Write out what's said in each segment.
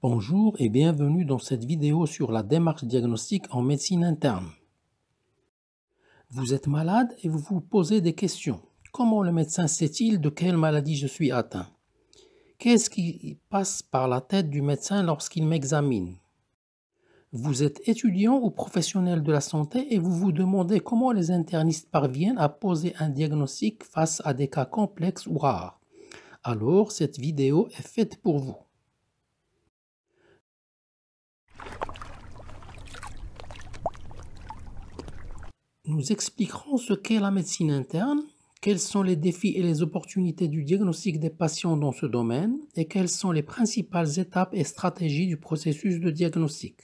Bonjour et bienvenue dans cette vidéo sur la démarche diagnostique en médecine interne. Vous êtes malade et vous vous posez des questions. Comment le médecin sait-il de quelle maladie je suis atteint Qu'est-ce qui passe par la tête du médecin lorsqu'il m'examine Vous êtes étudiant ou professionnel de la santé et vous vous demandez comment les internistes parviennent à poser un diagnostic face à des cas complexes ou rares. Alors cette vidéo est faite pour vous. nous expliquerons ce qu'est la médecine interne, quels sont les défis et les opportunités du diagnostic des patients dans ce domaine et quelles sont les principales étapes et stratégies du processus de diagnostic.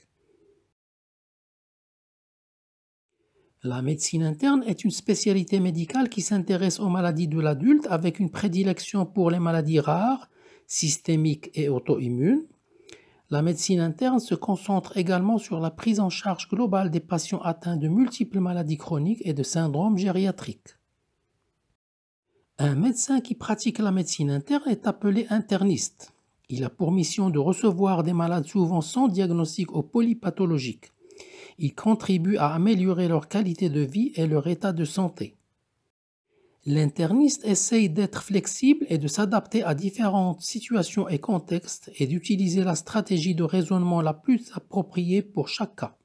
La médecine interne est une spécialité médicale qui s'intéresse aux maladies de l'adulte avec une prédilection pour les maladies rares, systémiques et auto-immunes, la médecine interne se concentre également sur la prise en charge globale des patients atteints de multiples maladies chroniques et de syndromes gériatriques. Un médecin qui pratique la médecine interne est appelé interniste. Il a pour mission de recevoir des malades souvent sans diagnostic ou polypathologique. Il contribue à améliorer leur qualité de vie et leur état de santé. L'interniste essaye d'être flexible et de s'adapter à différentes situations et contextes et d'utiliser la stratégie de raisonnement la plus appropriée pour chaque cas.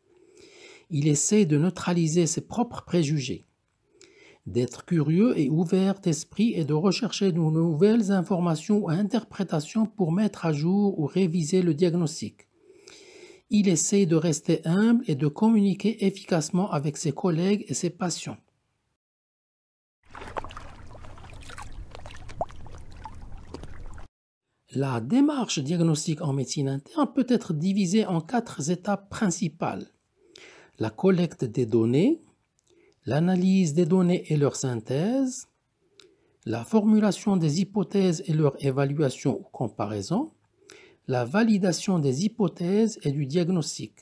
Il essaye de neutraliser ses propres préjugés, d'être curieux et ouvert d'esprit et de rechercher de nouvelles informations ou interprétations pour mettre à jour ou réviser le diagnostic. Il essaye de rester humble et de communiquer efficacement avec ses collègues et ses patients. La démarche diagnostique en médecine interne peut être divisée en quatre étapes principales. La collecte des données, l'analyse des données et leur synthèse, la formulation des hypothèses et leur évaluation ou comparaison, la validation des hypothèses et du diagnostic.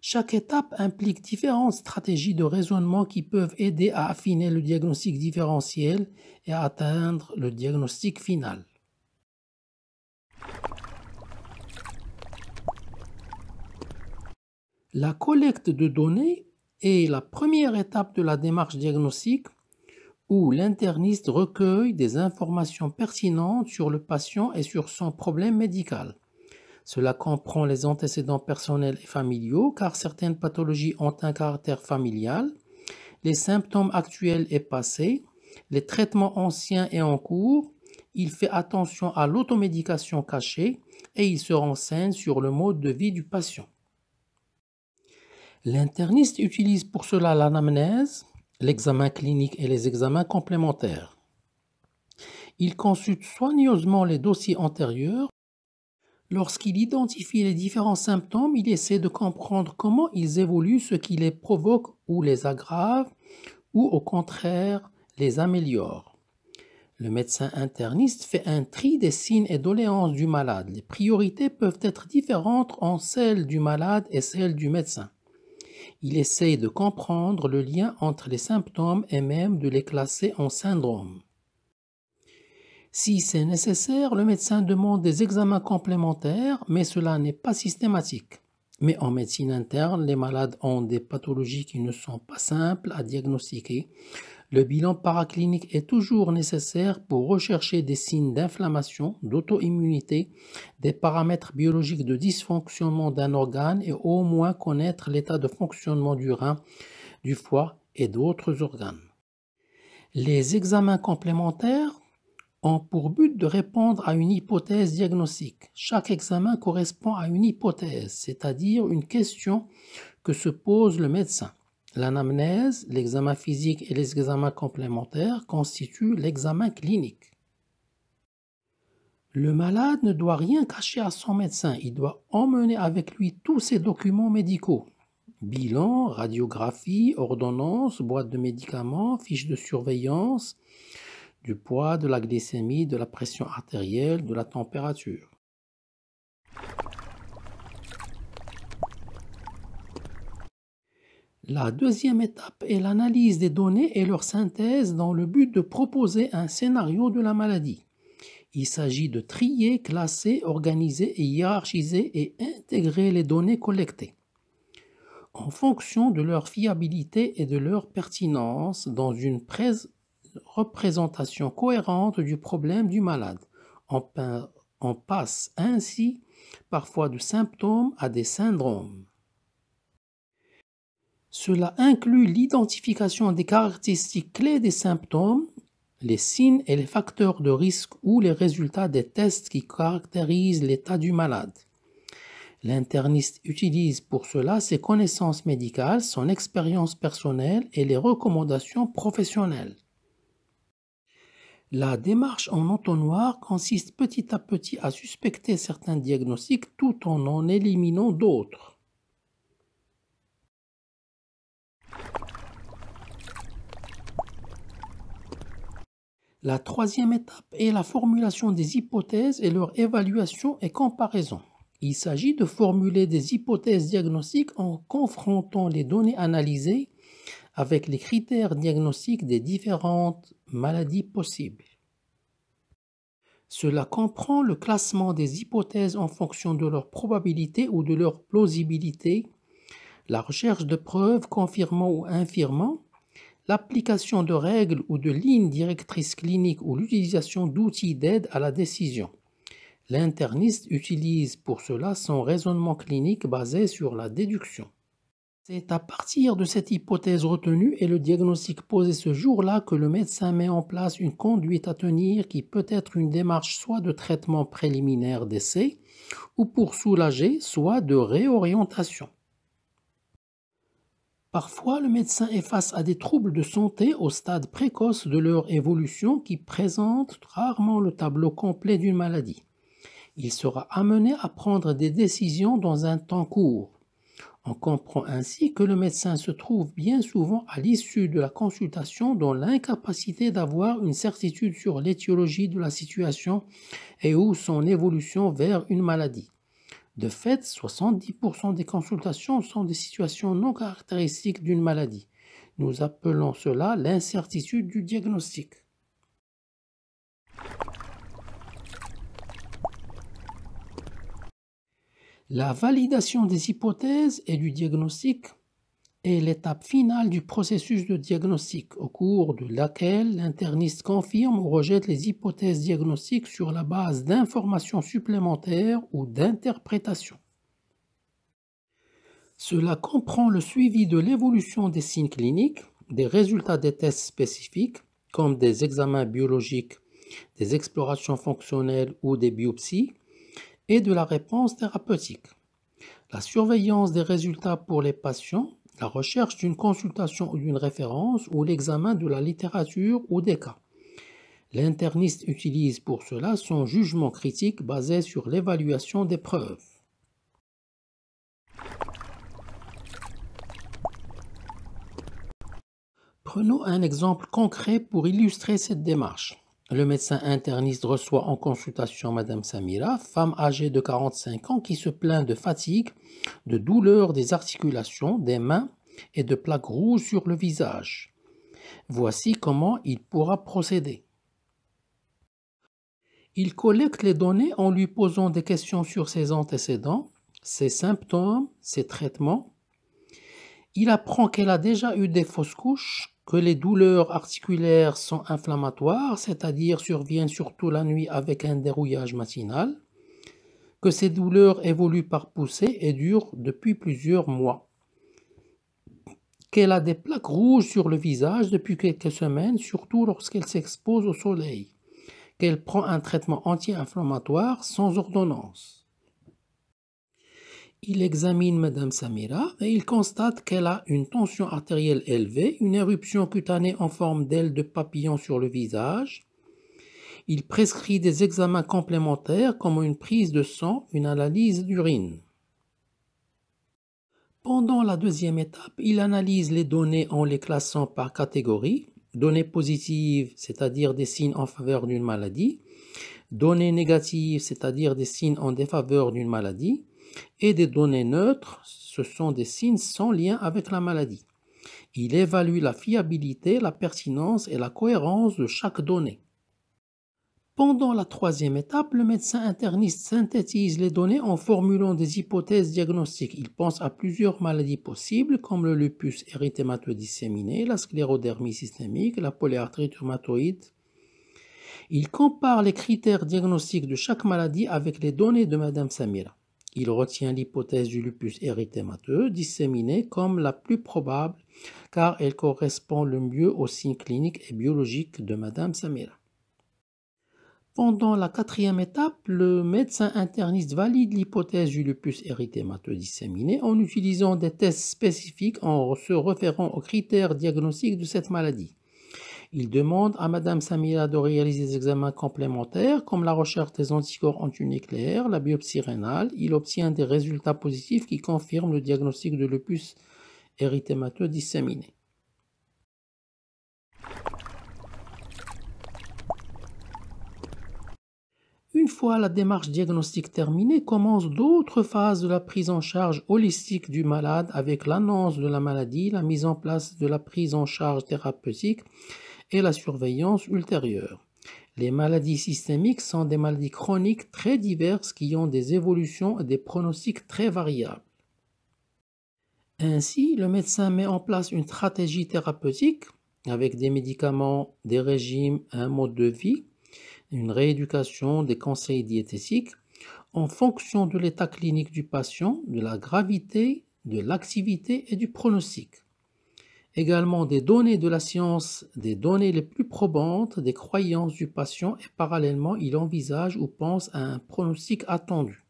Chaque étape implique différentes stratégies de raisonnement qui peuvent aider à affiner le diagnostic différentiel et à atteindre le diagnostic final. La collecte de données est la première étape de la démarche diagnostique où l'interniste recueille des informations pertinentes sur le patient et sur son problème médical. Cela comprend les antécédents personnels et familiaux car certaines pathologies ont un caractère familial, les symptômes actuels et passés, les traitements anciens et en cours, il fait attention à l'automédication cachée et il se renseigne sur le mode de vie du patient. L'interniste utilise pour cela l'anamnèse, l'examen clinique et les examens complémentaires. Il consulte soigneusement les dossiers antérieurs. Lorsqu'il identifie les différents symptômes, il essaie de comprendre comment ils évoluent, ce qui les provoque ou les aggrave, ou au contraire les améliore. Le médecin interniste fait un tri des signes et doléances du malade. Les priorités peuvent être différentes entre celles du malade et celles du médecin. Il essaye de comprendre le lien entre les symptômes et même de les classer en syndrome. Si c'est nécessaire, le médecin demande des examens complémentaires, mais cela n'est pas systématique. Mais en médecine interne, les malades ont des pathologies qui ne sont pas simples à diagnostiquer. Le bilan paraclinique est toujours nécessaire pour rechercher des signes d'inflammation, d'auto-immunité, des paramètres biologiques de dysfonctionnement d'un organe et au moins connaître l'état de fonctionnement du rein, du foie et d'autres organes. Les examens complémentaires ont pour but de répondre à une hypothèse diagnostique. Chaque examen correspond à une hypothèse, c'est-à-dire une question que se pose le médecin. L'anamnèse, l'examen physique et les examens complémentaires constituent l'examen clinique. Le malade ne doit rien cacher à son médecin, il doit emmener avec lui tous ses documents médicaux. Bilan, radiographie, ordonnance, boîte de médicaments, fiche de surveillance, du poids, de la glycémie, de la pression artérielle, de la température. La deuxième étape est l'analyse des données et leur synthèse dans le but de proposer un scénario de la maladie. Il s'agit de trier, classer, organiser et hiérarchiser et intégrer les données collectées en fonction de leur fiabilité et de leur pertinence dans une représentation cohérente du problème du malade. On, passe ainsi parfois de symptômes à des syndromes. Cela inclut l'identification des caractéristiques clés des symptômes, les signes et les facteurs de risque ou les résultats des tests qui caractérisent l'état du malade. L'interniste utilise pour cela ses connaissances médicales, son expérience personnelle et les recommandations professionnelles. La démarche en entonnoir consiste petit à petit à suspecter certains diagnostics tout en en éliminant d'autres. La troisième étape est la formulation des hypothèses et leur évaluation et comparaison. Il s'agit de formuler des hypothèses diagnostiques en confrontant les données analysées avec les critères diagnostiques des différentes maladies possibles. Cela comprend le classement des hypothèses en fonction de leur probabilité ou de leur plausibilité, la recherche de preuves confirmant ou infirmant, l'application de règles ou de lignes directrices cliniques ou l'utilisation d'outils d'aide à la décision. L'interniste utilise pour cela son raisonnement clinique basé sur la déduction. C'est à partir de cette hypothèse retenue et le diagnostic posé ce jour-là que le médecin met en place une conduite à tenir qui peut être une démarche soit de traitement préliminaire d'essai, ou pour soulager, soit de réorientation. Parfois, le médecin est face à des troubles de santé au stade précoce de leur évolution qui présentent rarement le tableau complet d'une maladie. Il sera amené à prendre des décisions dans un temps court. On comprend ainsi que le médecin se trouve bien souvent à l'issue de la consultation dans l'incapacité d'avoir une certitude sur l'étiologie de la situation et ou son évolution vers une maladie. De fait, 70% des consultations sont des situations non caractéristiques d'une maladie. Nous appelons cela l'incertitude du diagnostic. La validation des hypothèses et du diagnostic est l'étape finale du processus de diagnostic, au cours de laquelle l'interniste confirme ou rejette les hypothèses diagnostiques sur la base d'informations supplémentaires ou d'interprétations. Cela comprend le suivi de l'évolution des signes cliniques, des résultats des tests spécifiques, comme des examens biologiques, des explorations fonctionnelles ou des biopsies, et de la réponse thérapeutique. La surveillance des résultats pour les patients la recherche d'une consultation ou d'une référence ou l'examen de la littérature ou des cas. L'interniste utilise pour cela son jugement critique basé sur l'évaluation des preuves. Prenons un exemple concret pour illustrer cette démarche le médecin interniste reçoit en consultation Madame Samira, femme âgée de 45 ans qui se plaint de fatigue, de douleur des articulations, des mains et de plaques rouges sur le visage. Voici comment il pourra procéder. Il collecte les données en lui posant des questions sur ses antécédents, ses symptômes, ses traitements. Il apprend qu'elle a déjà eu des fausses couches que les douleurs articulaires sont inflammatoires, c'est-à-dire surviennent surtout la nuit avec un dérouillage matinal, que ces douleurs évoluent par poussée et durent depuis plusieurs mois, qu'elle a des plaques rouges sur le visage depuis quelques semaines, surtout lorsqu'elle s'expose au soleil, qu'elle prend un traitement anti-inflammatoire sans ordonnance il examine Madame Samira et il constate qu'elle a une tension artérielle élevée, une éruption cutanée en forme d'aile de papillon sur le visage. Il prescrit des examens complémentaires comme une prise de sang, une analyse d'urine. Pendant la deuxième étape, il analyse les données en les classant par catégorie. Données positives, c'est-à-dire des signes en faveur d'une maladie. Données négatives, c'est-à-dire des signes en défaveur d'une maladie et des données neutres, ce sont des signes sans lien avec la maladie. Il évalue la fiabilité, la pertinence et la cohérence de chaque donnée. Pendant la troisième étape, le médecin interniste synthétise les données en formulant des hypothèses diagnostiques. Il pense à plusieurs maladies possibles comme le lupus érythémateux disséminé, la sclérodermie systémique, la polyarthrite rhumatoïde. Il compare les critères diagnostiques de chaque maladie avec les données de Mme Samira. Il retient l'hypothèse du lupus érythémateux disséminé comme la plus probable car elle correspond le mieux aux signes cliniques et biologiques de Madame Samira. Pendant la quatrième étape, le médecin interniste valide l'hypothèse du lupus érythémateux disséminé en utilisant des tests spécifiques en se référant aux critères diagnostiques de cette maladie. Il demande à Madame Samila de réaliser des examens complémentaires comme la recherche des anticorps antinucléaires, la biopsie rénale. Il obtient des résultats positifs qui confirment le diagnostic de lupus érythémateux disséminé. Une fois la démarche diagnostique terminée, commencent d'autres phases de la prise en charge holistique du malade avec l'annonce de la maladie, la mise en place de la prise en charge thérapeutique, et la surveillance ultérieure. Les maladies systémiques sont des maladies chroniques très diverses qui ont des évolutions et des pronostics très variables. Ainsi, le médecin met en place une stratégie thérapeutique avec des médicaments, des régimes, un mode de vie, une rééducation, des conseils diététiques, en fonction de l'état clinique du patient, de la gravité, de l'activité et du pronostic également des données de la science, des données les plus probantes des croyances du patient et parallèlement il envisage ou pense à un pronostic attendu.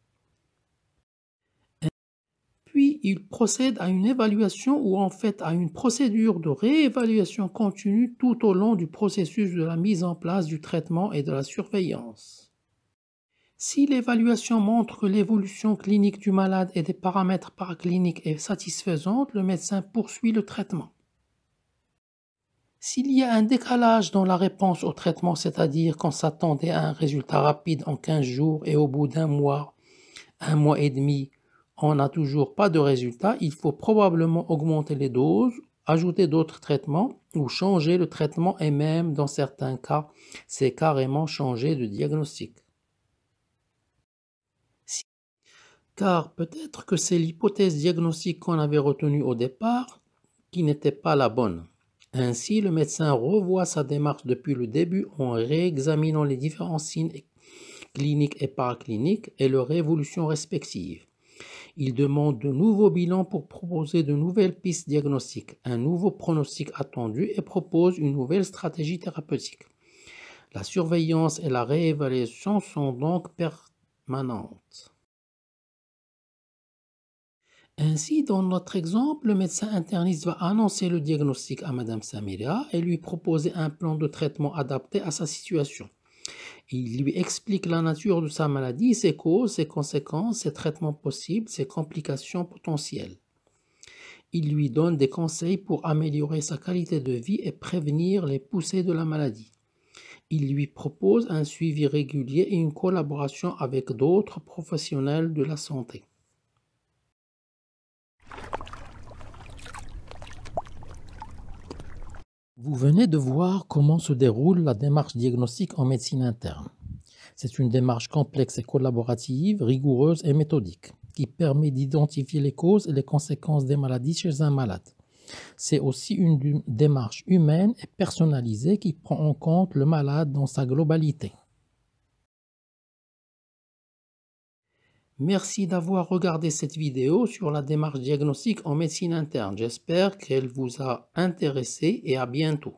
Puis il procède à une évaluation ou en fait à une procédure de réévaluation continue tout au long du processus de la mise en place du traitement et de la surveillance. Si l'évaluation montre que l'évolution clinique du malade et des paramètres paracliniques est satisfaisante, le médecin poursuit le traitement. S'il y a un décalage dans la réponse au traitement, c'est-à-dire qu'on s'attendait à un résultat rapide en 15 jours et au bout d'un mois, un mois et demi, on n'a toujours pas de résultat, il faut probablement augmenter les doses, ajouter d'autres traitements ou changer le traitement et même dans certains cas, c'est carrément changer de diagnostic. Car peut-être que c'est l'hypothèse diagnostique qu'on avait retenue au départ qui n'était pas la bonne. Ainsi, le médecin revoit sa démarche depuis le début en réexaminant les différents signes cliniques et paracliniques et leur évolution respective. Il demande de nouveaux bilans pour proposer de nouvelles pistes diagnostiques, un nouveau pronostic attendu et propose une nouvelle stratégie thérapeutique. La surveillance et la réévaluation sont donc permanentes. Ainsi, dans notre exemple, le médecin interniste va annoncer le diagnostic à Madame Samira et lui proposer un plan de traitement adapté à sa situation. Il lui explique la nature de sa maladie, ses causes, ses conséquences, ses traitements possibles, ses complications potentielles. Il lui donne des conseils pour améliorer sa qualité de vie et prévenir les poussées de la maladie. Il lui propose un suivi régulier et une collaboration avec d'autres professionnels de la santé. Vous venez de voir comment se déroule la démarche diagnostique en médecine interne. C'est une démarche complexe et collaborative, rigoureuse et méthodique, qui permet d'identifier les causes et les conséquences des maladies chez un malade. C'est aussi une démarche humaine et personnalisée qui prend en compte le malade dans sa globalité. Merci d'avoir regardé cette vidéo sur la démarche diagnostique en médecine interne. J'espère qu'elle vous a intéressé et à bientôt.